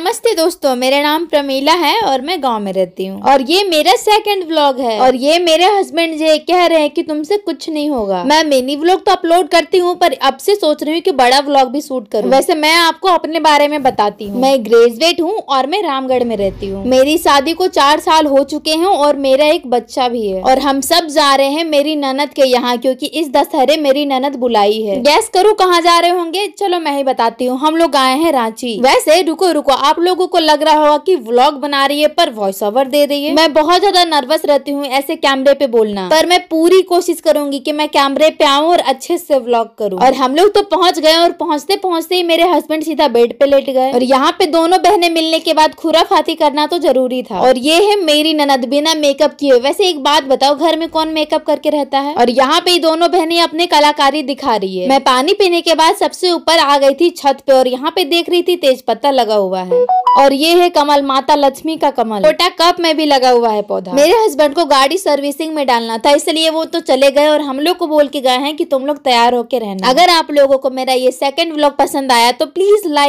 नमस्ते दोस्तों मेरा नाम प्रमीला है और मैं गांव में रहती हूँ और ये मेरा सेकंड व्लॉग है और ये मेरे हस्बैंड जी कह रहे हैं कि तुमसे कुछ नहीं होगा मैं मिनी व्लॉग तो अपलोड करती हूँ पर अब से सोच रही हूँ कि बड़ा व्लॉग भी शूट करूँ वैसे मैं आपको अपने बारे में बताती हूँ मैं ग्रेजुएट हूँ और मैं रामगढ़ में रहती हूँ मेरी शादी को चार साल हो चुके हैं और मेरा एक बच्चा भी है और हम सब जा रहे हैं मेरी ननद के यहाँ क्योंकि इस दशहरे मेरी ननद बुलाई है गैस करूँ कहाँ जा रहे होंगे चलो मैं ही बताती हूँ हम लोग आए हैं रांची वैसे रुको रुको आप आप लोगों को लग रहा होगा कि व्लॉग बना रही है पर वॉइस ओवर दे रही है मैं बहुत ज्यादा नर्वस रहती हूँ ऐसे कैमरे पे बोलना पर मैं पूरी कोशिश करूंगी कि मैं कैमरे पे आऊँ और अच्छे से व्लॉग करूँ और हम लोग तो पहुंच गए और पहुंचते पहुंचते ही मेरे हस्बैंड सीधा बेड पे लेट गए और यहाँ पे दोनों बहने मिलने के बाद फाती करना तो जरूरी था और ये है मेरी ननद बिना मेकअप किए वैसे एक बात बताओ घर में कौन मेकअप करके रहता है और यहाँ पे दोनों बहने अपने कलाकारी दिखा रही है मैं पानी पीने के बाद सबसे ऊपर आ गई थी छत पे और यहाँ पे देख रही थी तेज पत्ता लगा हुआ है है और ये है कमल माता लक्ष्मी का कमल छोटा कप में भी लगा हुआ है पौधा मेरे हस्बैंड को गाड़ी सर्विसिंग में डालना था इसलिए वो तो चले गए और हम लोग को बोल के गए हैं कि तुम लोग तैयार होके रहना अगर आप लोगों को मेरा ये सेकंड व्लॉग पसंद आया तो प्लीज लाइक